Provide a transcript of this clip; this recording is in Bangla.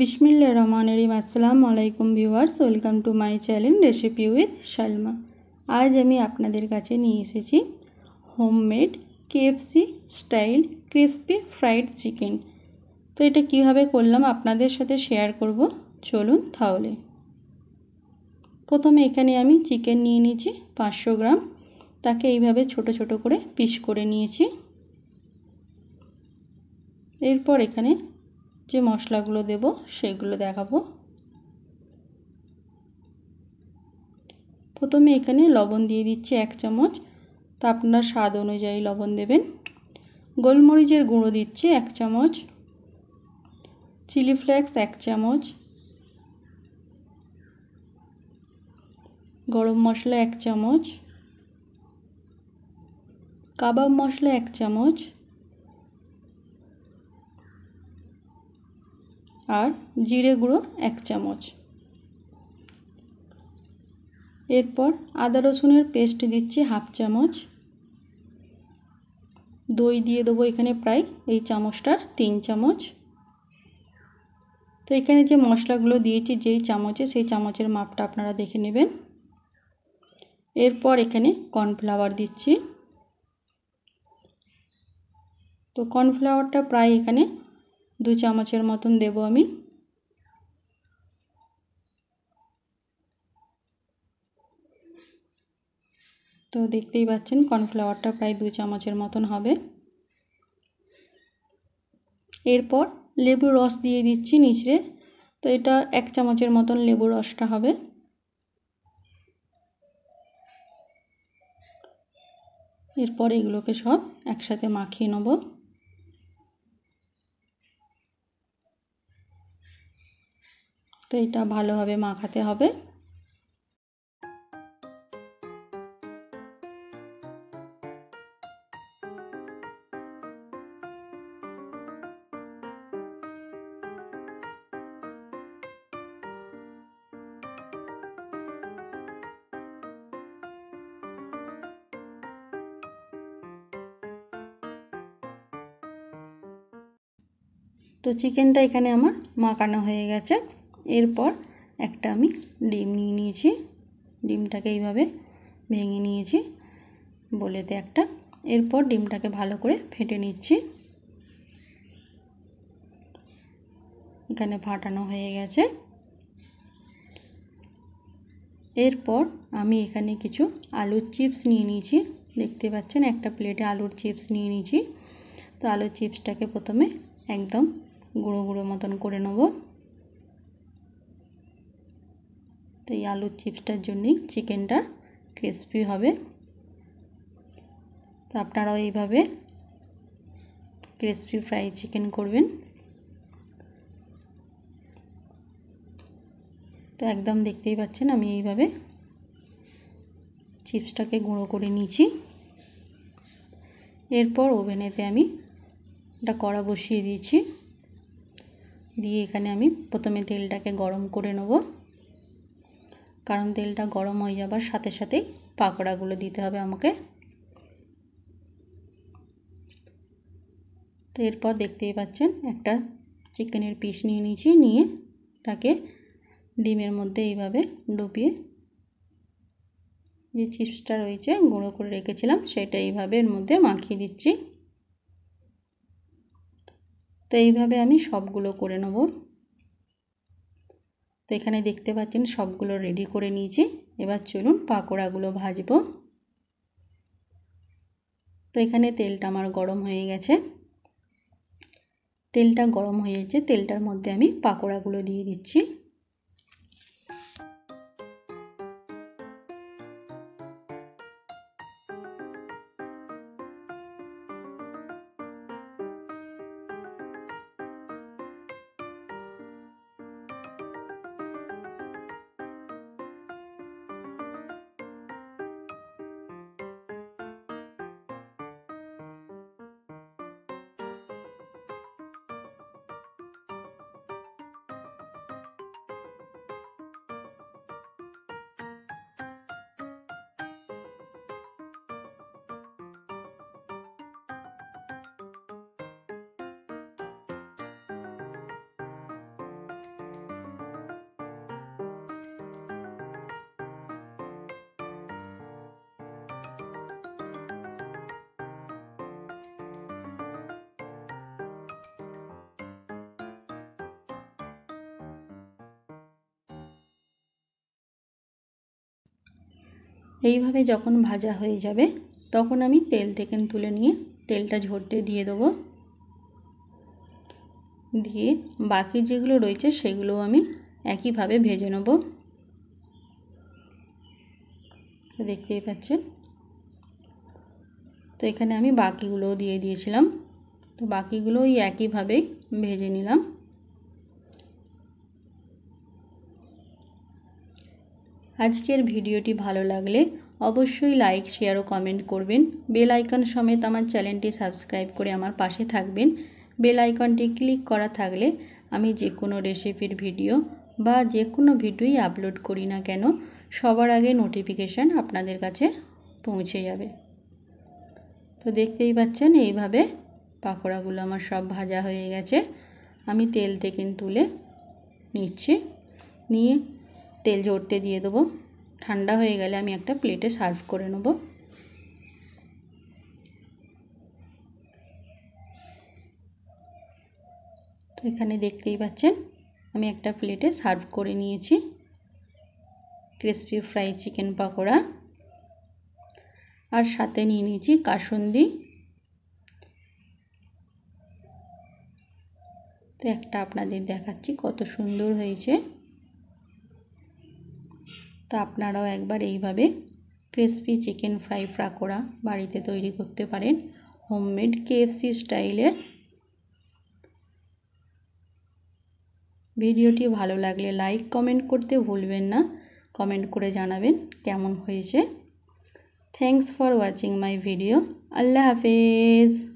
বিসমিল্লা রহমান রিম আসসালামু আলাইকুম viewers welcome to my channel recipe with Shalma আজ আমি আপনাদের কাছে নিয়ে এসেছি homemade KFC style crispy fried chicken তো এটা কিভাবে করলাম আপনাদের সাথে শেয়ার করব চলুন তাহলে প্রথমে এখানে আমি চিকেন নিয়ে নিয়েছি পাঁচশো গ্রাম তাকে এইভাবে ছোট ছোট করে পিস করে নিয়েছি এরপর এখানে যে মশলাগুলো দেব সেগুলো দেখাবো প্রথমে এখানে লবণ দিয়ে দিচ্ছি এক চামচ তা আপনার স্বাদ অনুযায়ী লবণ দেবেন গোলমরিচের গুঁড়ো দিচ্ছি এক চামচ চিলি ফ্লেক্স এক চামচ গরম মশলা এক চামচ কাবাব মশলা এক চামচ আর জিরে গুঁড়ো এক চামচ এরপর আদা রসুনের পেস্ট দিচ্ছি হাফ চামচ দই দিয়ে দেবো এখানে প্রায় এই চামচটার তিন চামচ তো এখানে যে মশলাগুলো দিয়েছি যেই চামচে সেই চামচের মাপটা আপনারা দেখে নেবেন এরপর এখানে কর্নফ্লাওয়ার দিচ্ছি তো কর্নফ্লাওয়ারটা প্রায় এখানে দু চামচের মতন দেব আমি তো দেখতেই পাচ্ছেন কর্নফ্লাওয়ারটা প্রায় দু চামচের মতন হবে এরপর লেবু রস দিয়ে দিচ্ছি নিচে তো এটা এক চামচের মতন লেবু রসটা হবে এরপর এগুলোকে সব একসাথে মাখিয়ে নেবো তো এটা ভালোভাবে মাখাতে হবে তো চিকেনটা এখানে আমার মাখানো হয়ে গেছে এরপর একটা আমি ডিম নিয়ে নিয়েছি ডিমটাকে এইভাবে ভেঙে নিয়েছি বলেতে একটা এরপর ডিমটাকে ভালো করে ফেটে নিচ্ছি এখানে ফাটানো হয়ে গেছে এরপর আমি এখানে কিছু আলুর চিপস নিয়ে নিয়েছি দেখতে পাচ্ছেন একটা প্লেটে আলুর চিপস নিয়ে নিয়েছি তো আলুর চিপসটাকে প্রথমে একদম গুঁড়ো গুঁড়ো মতন করে নেবো তো এই আলুর চিপসটার জন্যই চিকেনটা ক্রিসপি হবে তো আপনারাও এইভাবে ক্রিসপি ফ্রাই চিকেন করবেন তো একদম দেখতেই পাচ্ছেন আমি এইভাবে চিপসটাকে গুঁড়ো করে নিয়েছি এরপর ওভেনেতে আমি এটা কড়া বসিয়ে দিয়েছি দিয়ে এখানে আমি প্রথমে তেলটাকে গরম করে নেবো কারণ তেলটা গরম হয়ে যাবার সাথে সাথেই পাকোড়াগুলো দিতে হবে আমাকে তো এরপর দেখতেই পাচ্ছেন একটা চিকেনের পিস নিয়ে নিয়েছি নিয়ে তাকে ডিমের মধ্যে এইভাবে ডুবিয়ে যে চিপসটা রয়েছে গুঁড়ো করে রেখেছিলাম সেটা এইভাবে এর মধ্যে মাখিয়ে দিচ্ছি তো এইভাবে আমি সবগুলো করে নেবো তো এখানে দেখতে পাচ্ছেন সবগুলো রেডি করে নিয়েছি এবার চলুন পাকোড়াগুলো ভাজবো তো এখানে তেলটা আমার গরম হয়ে গেছে তেলটা গরম হয়ে গেছে তেলটার মধ্যে আমি পাকোড়াগুলো দিয়ে দিচ্ছি এইভাবে যখন ভাজা হয়ে যাবে তখন আমি তেল থেকে তুলে নিয়ে তেলটা ঝরতে দিয়ে দেবো দিয়ে বাকি যেগুলো রয়েছে সেগুলো আমি একইভাবে ভেজে নেব দেখতেই পাচ্ছেন তো এখানে আমি বাকিগুলোও দিয়ে দিয়েছিলাম তো বাকিগুলো ওই একইভাবেই ভেজে নিলাম আজকের ভিডিওটি ভালো লাগলে অবশ্যই লাইক শেয়ার ও কমেন্ট করবেন বেল আইকন সমেত আমার চ্যানেলটি সাবস্ক্রাইব করে আমার পাশে থাকবেন বেল আইকনটি ক্লিক করা থাকলে আমি যে কোনো রেসিপির ভিডিও বা যে কোনো ভিডিওই আপলোড করি না কেন সবার আগে নোটিফিকেশান আপনাদের কাছে পৌঁছে যাবে তো দেখতেই পাচ্ছেন এইভাবে পাকোড়াগুলো আমার সব ভাজা হয়ে গেছে আমি তেল থেকে তুলে নিচ্ছি নিয়ে তেল ঝরতে দিয়ে দেবো ঠান্ডা হয়ে গেলে আমি একটা প্লেটে সার্ভ করে নেব তো এখানে দেখতেই পাচ্ছেন আমি একটা প্লেটে সার্ভ করে নিয়েছি ক্রিসপি ফ্রাই চিকেন পাকোড়া আর সাথে নিয়ে নিয়েছি কাসন্দি তো একটা আপনাদের দেখাচ্ছি কত সুন্দর হয়েছে তো আপনারাও একবার এইভাবে ক্রিসপি চিকেন ফ্রাই পাকোড়া বাড়িতে তৈরি করতে পারেন হোমমেড কেএফসি স্টাইলের ভিডিওটি ভালো লাগলে লাইক কমেন্ট করতে ভুলবেন না কমেন্ট করে জানাবেন কেমন হয়েছে thanks for watching my video আল্লাহ হাফেজ